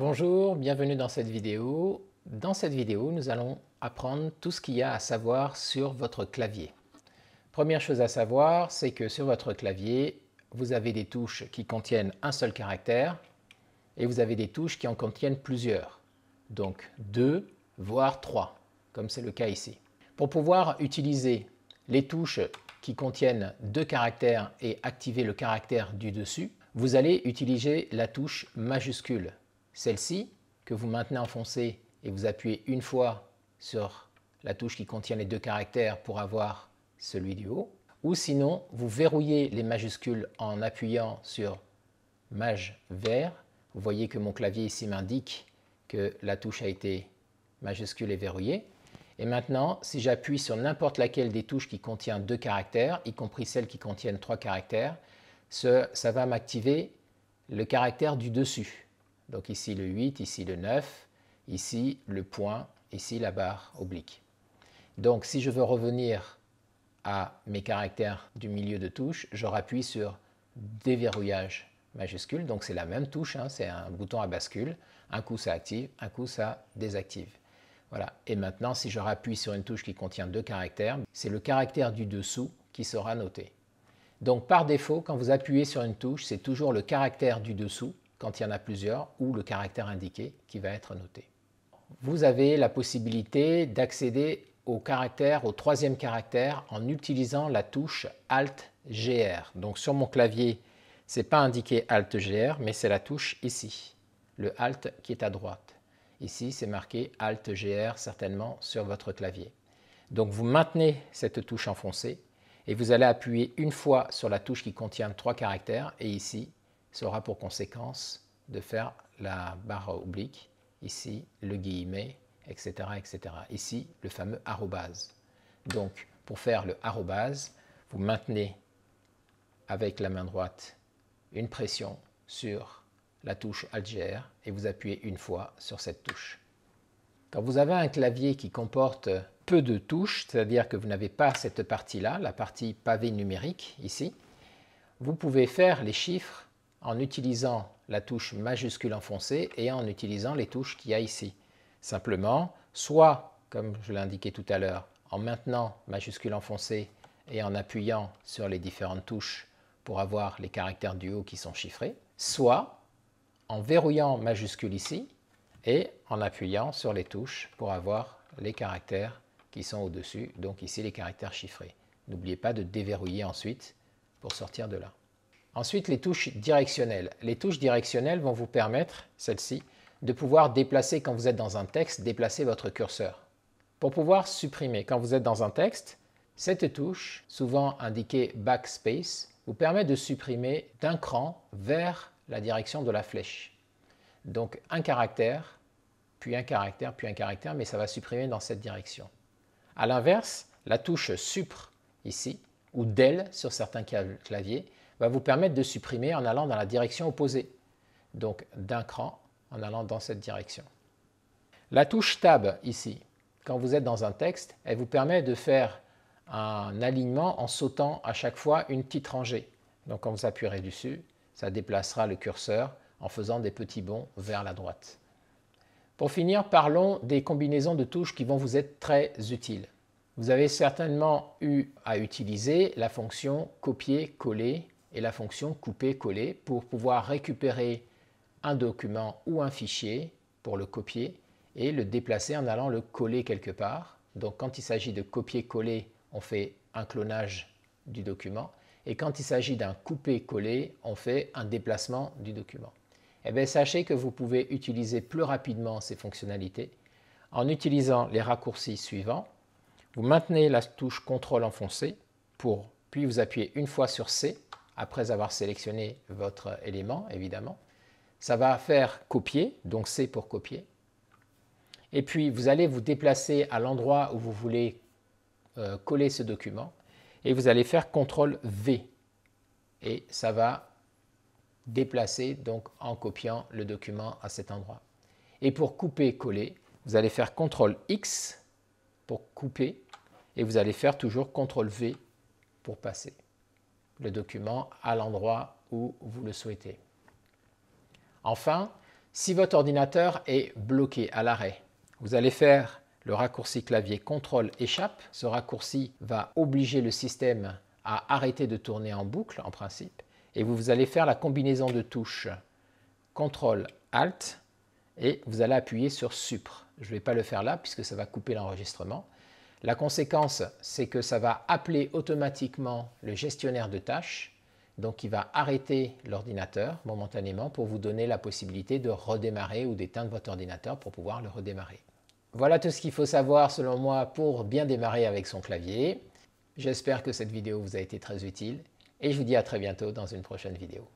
Bonjour, bienvenue dans cette vidéo. Dans cette vidéo, nous allons apprendre tout ce qu'il y a à savoir sur votre clavier. Première chose à savoir, c'est que sur votre clavier, vous avez des touches qui contiennent un seul caractère et vous avez des touches qui en contiennent plusieurs, donc deux, voire trois, comme c'est le cas ici. Pour pouvoir utiliser les touches qui contiennent deux caractères et activer le caractère du dessus, vous allez utiliser la touche majuscule celle-ci, que vous maintenez enfoncée et vous appuyez une fois sur la touche qui contient les deux caractères pour avoir celui du haut. Ou sinon, vous verrouillez les majuscules en appuyant sur maj vert. Vous voyez que mon clavier ici m'indique que la touche a été majuscule et verrouillée. Et maintenant, si j'appuie sur n'importe laquelle des touches qui contient deux caractères, y compris celles qui contiennent trois caractères, ça va m'activer le caractère du dessus. Donc ici le 8, ici le 9, ici le point, ici la barre oblique. Donc si je veux revenir à mes caractères du milieu de touche, je rappuie sur déverrouillage majuscule. Donc c'est la même touche, hein, c'est un bouton à bascule. Un coup ça active, un coup ça désactive. Voilà. Et maintenant, si je rappuie sur une touche qui contient deux caractères, c'est le caractère du dessous qui sera noté. Donc par défaut, quand vous appuyez sur une touche, c'est toujours le caractère du dessous quand il y en a plusieurs, ou le caractère indiqué qui va être noté. Vous avez la possibilité d'accéder au caractère, au troisième caractère, en utilisant la touche Alt-GR. Donc sur mon clavier, c'est pas indiqué Alt-GR, mais c'est la touche ici, le Alt qui est à droite. Ici, c'est marqué Alt-GR certainement sur votre clavier. Donc vous maintenez cette touche enfoncée et vous allez appuyer une fois sur la touche qui contient trois caractères et ici ça aura pour conséquence de faire la barre oblique, ici le guillemet, etc. etc. Ici le fameux arrobase. Donc pour faire le arrobase, vous maintenez avec la main droite une pression sur la touche algère et vous appuyez une fois sur cette touche. Quand vous avez un clavier qui comporte peu de touches, c'est-à-dire que vous n'avez pas cette partie-là, la partie pavé numérique ici, vous pouvez faire les chiffres en utilisant la touche majuscule enfoncée et en utilisant les touches qu'il y a ici. Simplement, soit, comme je l'ai indiqué tout à l'heure, en maintenant majuscule enfoncée et en appuyant sur les différentes touches pour avoir les caractères du haut qui sont chiffrés, soit en verrouillant majuscule ici et en appuyant sur les touches pour avoir les caractères qui sont au-dessus, donc ici les caractères chiffrés. N'oubliez pas de déverrouiller ensuite pour sortir de là. Ensuite, les touches directionnelles. Les touches directionnelles vont vous permettre, celles-ci, de pouvoir déplacer quand vous êtes dans un texte, déplacer votre curseur. Pour pouvoir supprimer quand vous êtes dans un texte, cette touche, souvent indiquée Backspace, vous permet de supprimer d'un cran vers la direction de la flèche. Donc un caractère, puis un caractère, puis un caractère, mais ça va supprimer dans cette direction. A l'inverse, la touche Supre ici, ou DEL sur certains claviers, va vous permettre de supprimer en allant dans la direction opposée. Donc d'un cran en allant dans cette direction. La touche Tab ici, quand vous êtes dans un texte, elle vous permet de faire un alignement en sautant à chaque fois une petite rangée. Donc quand vous appuierez dessus, ça déplacera le curseur en faisant des petits bonds vers la droite. Pour finir, parlons des combinaisons de touches qui vont vous être très utiles. Vous avez certainement eu à utiliser la fonction copier-coller et la fonction couper-coller pour pouvoir récupérer un document ou un fichier pour le copier et le déplacer en allant le coller quelque part. Donc quand il s'agit de copier-coller, on fait un clonage du document et quand il s'agit d'un couper-coller, on fait un déplacement du document. Eh bien, sachez que vous pouvez utiliser plus rapidement ces fonctionnalités en utilisant les raccourcis suivants. Vous maintenez la touche CTRL enfoncée pour puis vous appuyez une fois sur C après avoir sélectionné votre élément, évidemment. Ça va faire copier, donc C pour copier. Et puis, vous allez vous déplacer à l'endroit où vous voulez euh, coller ce document. Et vous allez faire CTRL V. Et ça va déplacer, donc en copiant le document à cet endroit. Et pour couper-coller, vous allez faire CTRL X pour couper. Et vous allez faire toujours CTRL V pour passer le document à l'endroit où vous le souhaitez. Enfin, si votre ordinateur est bloqué à l'arrêt, vous allez faire le raccourci clavier CTRL échappe. Ce raccourci va obliger le système à arrêter de tourner en boucle en principe et vous allez faire la combinaison de touches CTRL ALT et vous allez appuyer sur SUPRE. Je ne vais pas le faire là puisque ça va couper l'enregistrement. La conséquence, c'est que ça va appeler automatiquement le gestionnaire de tâches, donc il va arrêter l'ordinateur momentanément pour vous donner la possibilité de redémarrer ou d'éteindre votre ordinateur pour pouvoir le redémarrer. Voilà tout ce qu'il faut savoir selon moi pour bien démarrer avec son clavier. J'espère que cette vidéo vous a été très utile et je vous dis à très bientôt dans une prochaine vidéo.